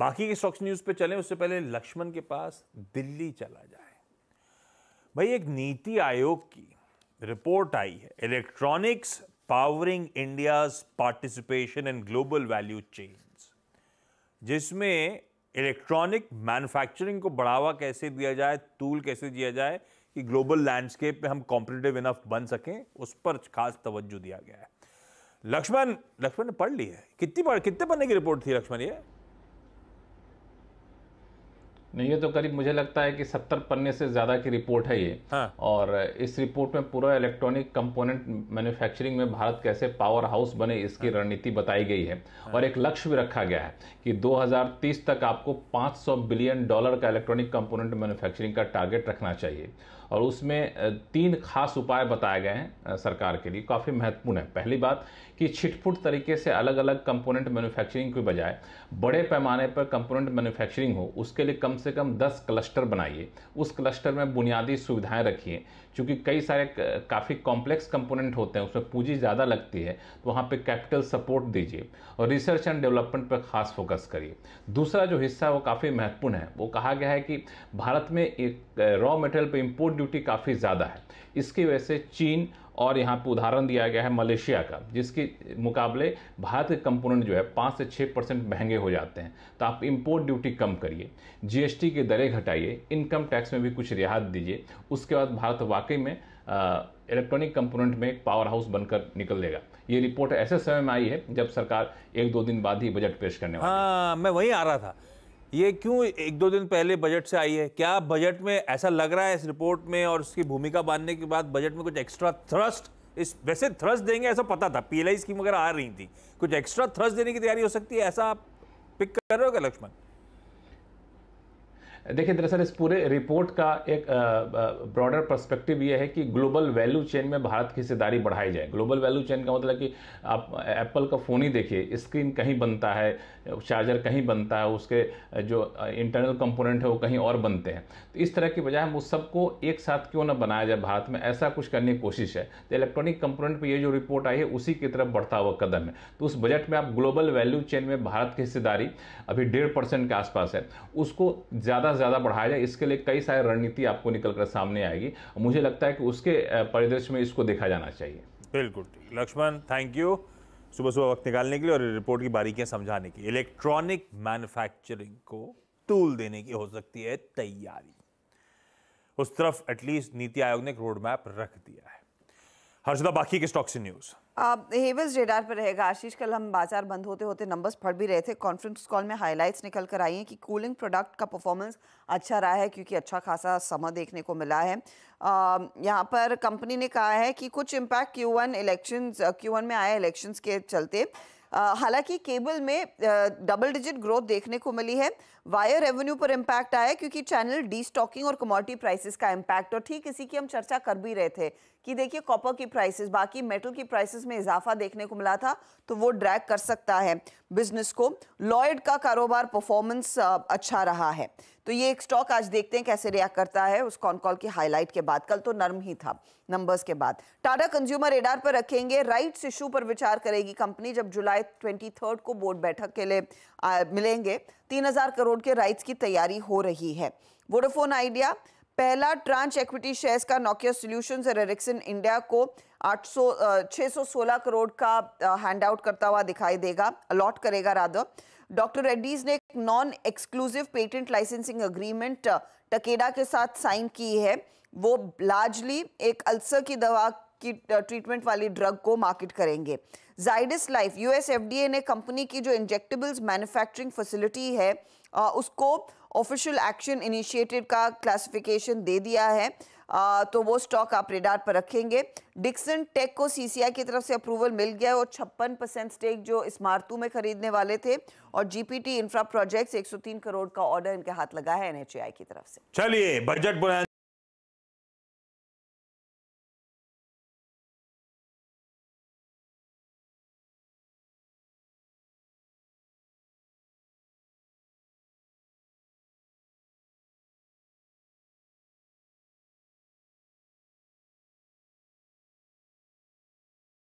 बाकी के stocks news पे चले उससे पहले लक्ष्मण के पास दिल्ली चला जाए भाई एक नीति आयोग की रिपोर्ट आई है electronics powering India participation in global value chains जिसमें इलेक्ट्रॉनिक मैन्युफैक्चरिंग को बढ़ावा कैसे दिया जाए तूल कैसे दिया जाए कि ग्लोबल लैंडस्केप में हम कॉम्पिटेटिव इनफ बन सकें उस पर खास तवज्जो दिया गया है लक्ष्मण लक्ष्मण ने पढ़ ली है कितनी पढ़ कितने पढ़ने की रिपोर्ट थी लक्ष्मण ये नहीं ये तो करीब मुझे लगता है कि सत्तर पन्ने से ज़्यादा की रिपोर्ट है ये हाँ। और इस रिपोर्ट में पूरा इलेक्ट्रॉनिक कंपोनेंट मैन्युफैक्चरिंग में भारत कैसे पावर हाउस बने इसकी हाँ। रणनीति बताई गई है हाँ। और एक लक्ष्य भी रखा गया है कि 2030 तक आपको 500 बिलियन डॉलर का इलेक्ट्रॉनिक कंपोनेंट मैन्युफैक्चरिंग का टारगेट रखना चाहिए और उसमें तीन खास उपाय बताए गए हैं सरकार के लिए काफ़ी महत्वपूर्ण है पहली बात कि छिटपुट तरीके से अलग अलग कंपोनेंट मैन्युफैक्चरिंग के बजाय बड़े पैमाने पर कंपोनेंट मैन्युफैक्चरिंग हो उसके लिए कम से कम दस क्लस्टर बनाइए उस क्लस्टर में बुनियादी सुविधाएँ रखिए क्योंकि कई सारे काफ़ी कॉम्प्लेक्स कंपोनेंट होते हैं उसमें पूंजी ज़्यादा लगती है तो वहाँ पर कैपिटल सपोर्ट दीजिए और रिसर्च एंड डेवलपमेंट पर खास फोकस करिए दूसरा जो हिस्सा वो काफ़ी महत्वपूर्ण है वो कहा गया है कि भारत में एक रॉ मटेरियल पर इम्पोर्ट ड्यूटी काफ़ी ज़्यादा है इसकी वजह से चीन और यहाँ पर उदाहरण दिया गया है मलेशिया का जिसके मुकाबले भारत के कंपोनेंट जो है पाँच से छः परसेंट महंगे हो जाते हैं तो आप इम्पोर्ट ड्यूटी कम करिए जीएसटी की दरें घटाइए इनकम टैक्स में भी कुछ रियायत दीजिए उसके बाद भारत वाकई में इलेक्ट्रॉनिक कंपोनेंट में एक पावर हाउस बनकर निकल लेगा ये रिपोर्ट ऐसे समय में आई है जब सरकार एक दो दिन बाद ही बजट पेश करने वाली हाँ मैं वही आ रहा था ये क्यों एक दो दिन पहले बजट से आई है क्या बजट में ऐसा लग रहा है इस रिपोर्ट में और उसकी भूमिका बांधने के बाद बजट में कुछ एक्स्ट्रा थ्रस्ट इस वैसे थ्रस्ट देंगे ऐसा पता था पीएलआई स्कीम वगैरह आ रही थी कुछ एक्स्ट्रा थ्रस्ट देने की तैयारी हो सकती है ऐसा आप पिक कर रहे हो क्या लक्ष्मण देखिए दरअसल इस पूरे रिपोर्ट का एक ब्रॉडर पर्सपेक्टिव ये है कि ग्लोबल वैल्यू चेन में भारत की हिस्सेदारी बढ़ाई जाए ग्लोबल वैल्यू चेन का मतलब कि आप एप्पल का फ़ोन ही देखिए स्क्रीन कहीं बनता है चार्जर कहीं बनता है उसके जो इंटरनल कंपोनेंट है वो कहीं और बनते हैं तो इस तरह की बजाय हम उस सबको एक साथ क्यों ना बनाया जाए भारत में ऐसा कुछ करने की कोशिश है तो इलेक्ट्रॉनिक कंपोनेंट पर यह जो रिपोर्ट आई है उसी की तरफ बढ़ता हुआ कदम है तो उस बजट में आप ग्लोबल वैल्यू चेन में भारत की हिस्सेदारी अभी डेढ़ परसेंट के आसपास है उसको ज़्यादा ज़्यादा से ज़्यादा बढ़ाया जाए इसके लिए कई सारी रणनीति आपको निकल कर सामने आएगी मुझे लगता है कि उसके परिदृश्य में इसको देखा जाना चाहिए बिल्कुल लक्ष्मण थैंक यू सुबह सुबह वक्त निकालने के लिए और रिपोर्ट की बारीकियां समझाने के लिए इलेक्ट्रॉनिक मैन्युफैक्चरिंग को तूल देने की हो सकती है तैयारी उस तरफ एटलीस्ट नीति आयोग ने एक रोड मैप रख दिया है हर्षदा बाकी के स्टॉक से न्यूज़ हेवल्स रेडार पर रहेगा आशीष कल हम बाजार बंद होते होते नंबर्स पढ़ भी रहे थे कॉन्फ्रेंस कॉल में हाइलाइट्स निकल कर आई हैं कि कूलिंग प्रोडक्ट का परफॉर्मेंस अच्छा रहा है क्योंकि अच्छा खासा समय देखने को मिला है यहाँ पर कंपनी ने कहा है कि कुछ impact Q one election Q one में आए इलेक्शंस के चलते हालांकि केबल में डबल डिजिट ग्रोथ देखने को मिली है वायर रेवेन्यू पर इम्पैक्ट आया क्योंकि चैनल डी स्टॉकिंग और कमोडिटी प्राइसेस का इम्पैक्ट और ठीक इसी की हम चर्चा कर भी रहे थे कि देखिए कॉपर की प्राइसेस बाकी मेटल की प्राइसेस में इजाफा देखने को मिला था तो वो ड्रैग कर सकता है बिजनेस को लॉयड का कारोबार परफॉर्मेंस अच्छा रहा है तो ये एक स्टॉक आज देखते हैं कैसे रिएक्ट करता है उस कॉन कॉल की हाईलाइट के बाद कल तो नर्म ही था नंबर्स के बाद टाटा कंज्यूमर एडार पर रखेंगे राइट्स इशू पर विचार करेगी कंपनी जब जुलाई ट्वेंटी को बोर्ड बैठक के लिए आ, मिलेंगे तीन करोड़ के राइट्स की तैयारी हो रही है वोडोफोन आइडिया पहला ट्रांच इक्विटी शेयर्स का नोकिया सॉल्यूशंस और एरिक्सन इंडिया को 800 616 करोड़ का हैंड आउट करता हुआ दिखाई देगा अलॉट करेगा राधा डॉक्टर रेड्डीज ने एक non exclusive patent licensing agreement Takeda के साथ साइन की है वो लार्जली एक अल्सर की दवा की ट्रीटमेंट वाली ड्रग को मार्केट करेंगे जाइडस लाइफ यूएस एफडीए ने कंपनी की जो इंजेक्टेबल्स मैन्युफैक्चरिंग फैसिलिटी है उसको ऑफिशियल एक्शन इनिशिएटिव का क्लासिफिकेशन दे दिया है आ, तो वो स्टॉक आप रेडार पर रखेंगे डिक्सन टेक को सीसीआई की तरफ से अप्रूवल मिल गया है और छप्पन परसेंट स्टेक जो इस्मारतू में खरीदने वाले थे और जीपीटी इंफ्रा प्रोजेक्ट्स 103 करोड़ का ऑर्डर इनके हाथ लगा है एनएचएआई की तरफ से चलिए बजट